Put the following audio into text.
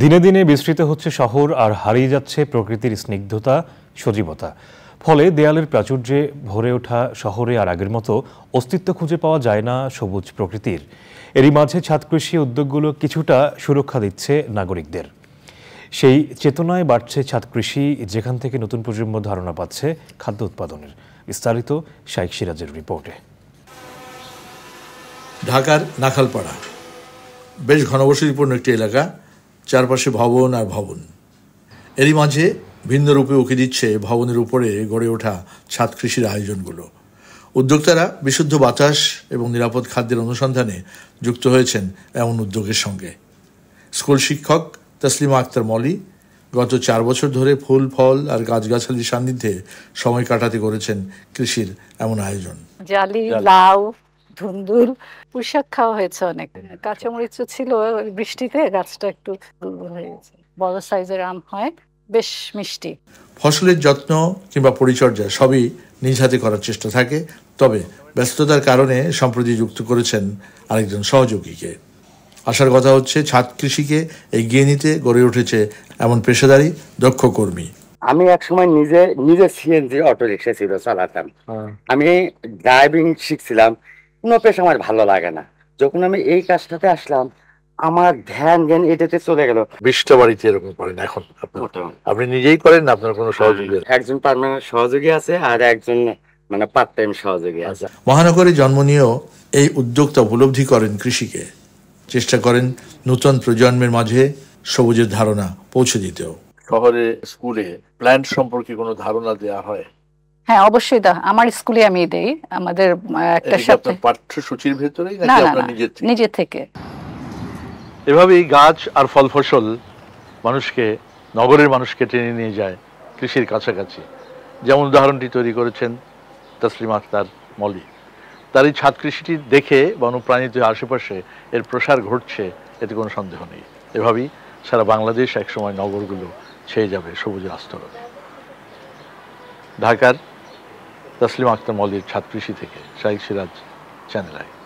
দিনে দিনে বিস্তৃত হচ্ছে শহর আর হারিয়ে যাচ্ছে প্রকৃতির স্নিগ্ধতা সজীবতা ফলে দেয়ালের প্রাচুর্যে ভরে ওঠা শহরে আর আগের মতো অস্তিত্ব খুঁজে পাওয়া যায় না সবুজ প্রকৃতির এরই মাঝে ছাদকৃষি উদ্যোগগুলো কিছুটা সুরক্ষা দিচ্ছে নাগরিকদের সেই চেতনায় বাড়ছে ছাদকৃষি যেখান থেকে নতুন প্রজন্ম ধারণা পাচ্ছে খাদ্য উৎপাদনের বিস্তারিত শাইক সিরাজের রিপোর্টে ঢাকার নাখালপাড়া বেশ ঘনবসতিপূর্ণ একটি এলাকা চারপাশে ভবন আর ভবন এরই মাঝে ভিন্ন রূপে উঁকি দিচ্ছে ভবনের উপরে গড়ে ওঠা ছাদ কৃষির আয়োজনগুলো উদ্যোক্তারা বিশুদ্ধ বাতাস এবং নিরাপদ খাদ্যের অনুসন্ধানে যুক্ত হয়েছেন এমন উদ্যোগের সঙ্গে স্কুল শিক্ষক তসলিমা আক্তার মলি গত চার বছর ধরে ফুল ফল আর গাছগাছালির সান্নিধ্যে সময় কাটাতে করেছেন কৃষির এমন আয়োজন জালি লাউ ধুন্দুল পোশাক খাওয়া হয়েছে অনেক হ্যাঁ, কাঁচামরিচও ছিল বৃষ্টিতে গাছটা একটু দুর্বল হয়ে গেছে বড় সাইজের আম হয় বেশ মিষ্টি ফসলের যত্ন কিংবা পরিচর্যা সবই নিজ হাতে করার চেষ্টা থাকে তবে ব্যস্ততার কারণে সম্প্রতি যুক্ত করেছেন আরেকজন সহযোগীকে আসার কথা হচ্ছে ছাদ কৃষিকে এগিয়ে নিতে গড়ে উঠেছে এমন পেশাদারি দক্ষ কর্মী আমি এক সময় নিজে নিজে সিএনজি অটো রিক্সা ছিল চালাতাম হ্যাঁ। আমি ড্রাইভিং শিখছিলাম কোনো পেশা আমার ভালো লাগে না যখন আমি এই কাজটাতে আসলাম আমার ধ্যান জ্ঞান এটাতে চলে গেল বিশটা বাড়িতে এরকম করেন এখন আপনি নিজেই করেন না আপনার কোনো সহযোগী হ্যাঁ, একজন পার্মানেন্ট সহযোগী আছে আর একজন মানে পার্ট টাইম সহযোগী আছে আচ্ছা, মহানগরে জন্ম নিয়েও এই উদ্যোক্তা উপলব্ধি করেন কৃষিকে চেষ্টা করেন নতুন প্রজন্মের মাঝে সবুজের ধারণা পৌঁছে দিতেও শহরে স্কুলে প্ল্যান্ট সম্পর্কে কোনো ধারণা দেয়া হয় হ্যাঁ অবশ্যই দা আমার স্কুলে আমি দেই আমাদের একটা সপ্তাহে পাঠ্যসূচির ভেতরেই নাকি আপনার নিজে থেকে নিজে থেকে এভাবেই গাছ আর ফল ফসল মানুষকে নগরের মানুষকে টেনে নিয়ে যায় কৃষির কাছাকাছি যেমন উদাহরণটি তৈরি করেছেন তসলিম আক্তার মলি তার এই ছাদ কৃষিটি দেখে বা অনুপ্রাণিত আশেপাশে এর প্রসার ঘটছে এতে কোনো সন্দেহ নেই এভাবেই সারা বাংলাদেশ একসময় নগরগুলো ছেয়ে যাবে সবুজ আস্তরণে ঢাকার তসলিমা আক্তার মলির ছাত্রীষি থেকে শাহিদ সিরাজ চ্যানেল আই